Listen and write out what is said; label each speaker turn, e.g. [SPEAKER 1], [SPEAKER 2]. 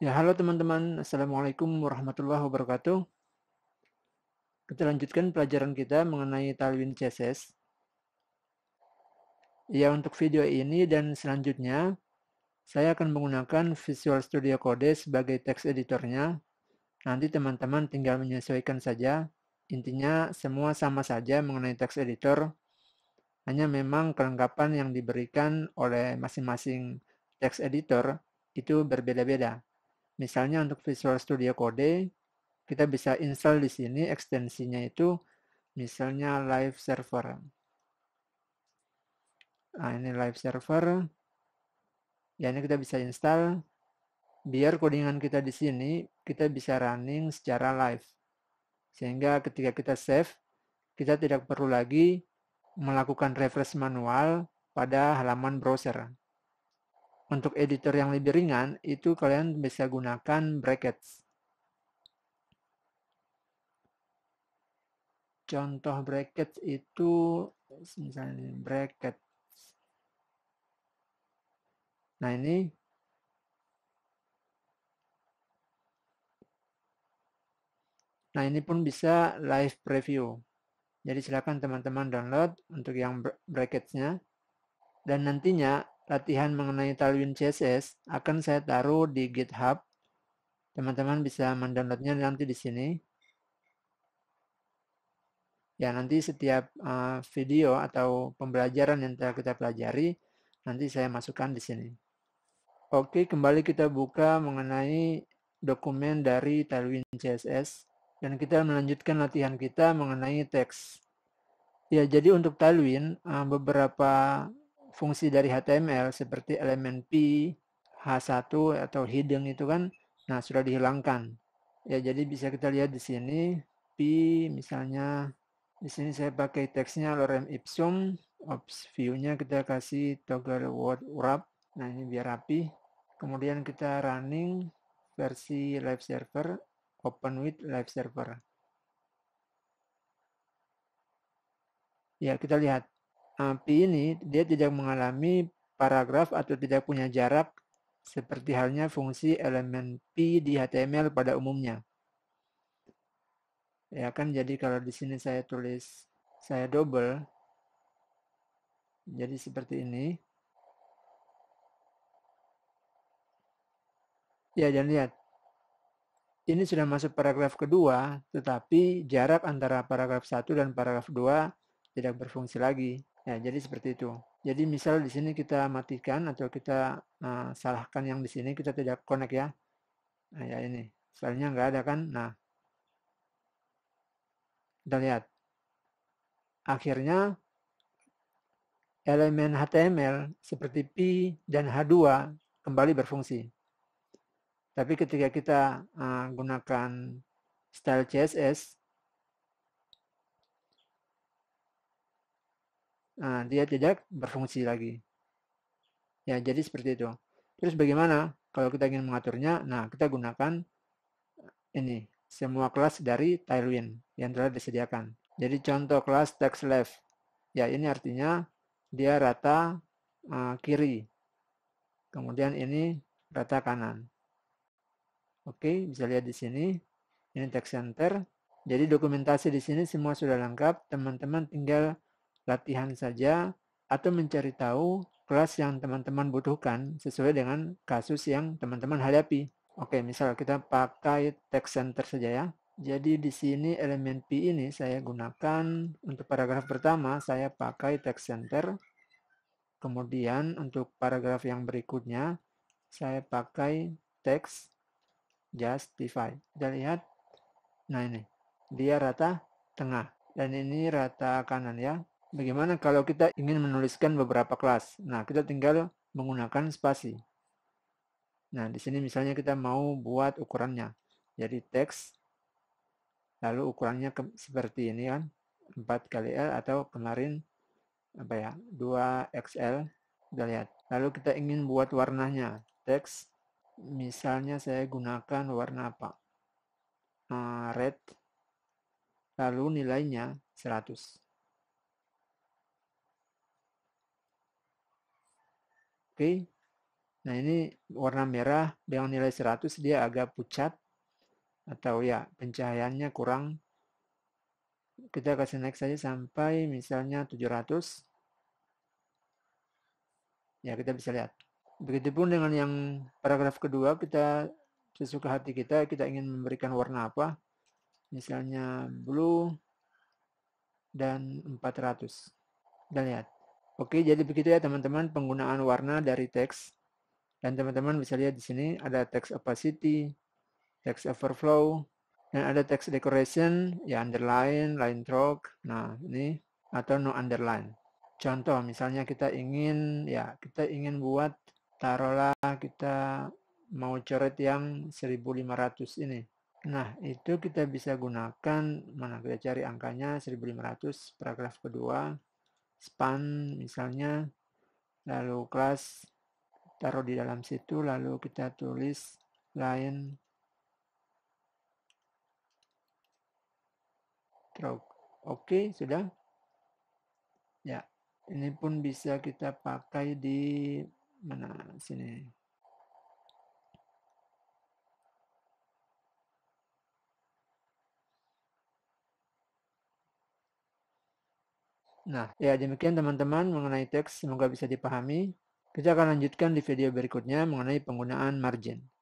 [SPEAKER 1] Ya, halo teman-teman. Assalamualaikum warahmatullahi wabarakatuh. Kita lanjutkan pelajaran kita mengenai talwin CSS. Ya, untuk video ini dan selanjutnya, saya akan menggunakan Visual Studio Code sebagai teks editornya. Nanti teman-teman tinggal menyesuaikan saja Intinya semua sama saja mengenai text editor, hanya memang kelengkapan yang diberikan oleh masing-masing text editor itu berbeda-beda. Misalnya untuk Visual Studio Code, kita bisa install di sini ekstensinya itu misalnya live server. Nah, ini live server. Ya, ini kita bisa install. Biar codingan kita di sini, kita bisa running secara live. Sehingga ketika kita save, kita tidak perlu lagi melakukan refresh manual pada halaman browser. Untuk editor yang lebih ringan, itu kalian bisa gunakan brackets. Contoh bracket itu, misalnya bracket. Nah ini Nah, ini pun bisa live preview. Jadi silakan teman-teman download untuk yang bracketnya Dan nantinya latihan mengenai Tailwind CSS akan saya taruh di GitHub. Teman-teman bisa mendownloadnya nanti di sini. Ya, nanti setiap eh, video atau pembelajaran yang telah kita pelajari, nanti saya masukkan di sini. Oke, kembali kita buka mengenai dokumen dari Tailwind CSS dan kita melanjutkan latihan kita mengenai teks. Ya, jadi untuk Talwin, eh, beberapa fungsi dari HTML seperti elemen P, H1 atau hidden itu kan, nah sudah dihilangkan. Ya, jadi bisa kita lihat di sini, P misalnya, di sini saya pakai teksnya lorem ipsum, ops view-nya kita kasih toggle word wrap, nah ini biar rapi. Kemudian kita running versi live server, Open with live server. Ya, kita lihat. API ini dia tidak mengalami paragraf atau tidak punya jarak seperti halnya fungsi elemen P di HTML pada umumnya. Ya kan, jadi kalau di sini saya tulis, saya double, jadi seperti ini. Ya, jangan lihat. Ini sudah masuk paragraf kedua, tetapi jarak antara paragraf satu dan paragraf 2 tidak berfungsi lagi. Ya, jadi seperti itu. Jadi misal di sini kita matikan atau kita uh, salahkan yang di sini kita tidak connect ya. Nah, ya ini. Soalnya nggak ada kan? Nah. Kita lihat. Akhirnya elemen HTML seperti P dan H2 kembali berfungsi. Tapi ketika kita uh, gunakan style CSS, uh, eh, dia tidak berfungsi lagi. Ya, jadi seperti itu. Terus bagaimana kalau kita ingin mengaturnya? Nah, kita gunakan eh, ini, semua kelas dari Tailwind yang telah disediakan. Jadi contoh kelas text left. Ya, ini artinya dia rata uh, kiri. Kemudian ini rata kanan. Oke, bisa lihat di sini. Ini text center. Jadi dokumentasi di sini semua sudah lengkap. Teman-teman tinggal latihan saja atau mencari tahu kelas yang teman-teman butuhkan sesuai dengan kasus yang teman-teman hadapi. Oke, misal kita pakai text center saja ya. Jadi di sini elemen P ini saya gunakan untuk paragraf pertama saya pakai text center. Kemudian untuk paragraf yang berikutnya saya pakai text justify. Kita lihat. Nah ini. Dia rata tengah. Dan ini rata kanan ya. Bagaimana kalau kita ingin menuliskan beberapa kelas? Nah, kita tinggal menggunakan spasi. Nah, di sini misalnya kita mau buat ukurannya. Jadi teks, lalu ukurannya ke, seperti ini kan, 4 kali L atau kemarin apa ya, 2 XL. Kita lihat. Lalu kita ingin buat warnanya, teks, misalnya saya gunakan warna apa? Uh, red. Lalu nilainya 100. Oke. Okay. Nah, ini warna merah dengan nilai 100 dia agak pucat atau ya pencahayaannya kurang. Kita kasih next saja sampai misalnya 700. Ya, kita bisa lihat. Begitupun dengan yang paragraf kedua, kita sesuka hati kita, kita ingin memberikan warna apa. Misalnya blue dan 400. dan lihat. Oke, jadi begitu ya teman-teman penggunaan warna dari teks. Dan teman-teman bisa lihat di sini ada teks opacity, teks overflow, dan ada teks decoration, ya underline, line stroke. Nah, ini atau no underline. Contoh misalnya kita ingin ya, kita ingin buat taruhlah kita mau coret yang 1500 ini. Nah, itu kita bisa gunakan, mana kita cari angkanya 1500, paragraf kedua, span misalnya, lalu kelas, taruh di dalam situ, lalu kita tulis lain stroke. Oke, okay, sudah. Ya, ini pun bisa kita pakai di sini. nah ya demikian teman-teman mengenai teks, semoga bisa dipahami. Kita akan lanjutkan di video berikutnya mengenai penggunaan margin.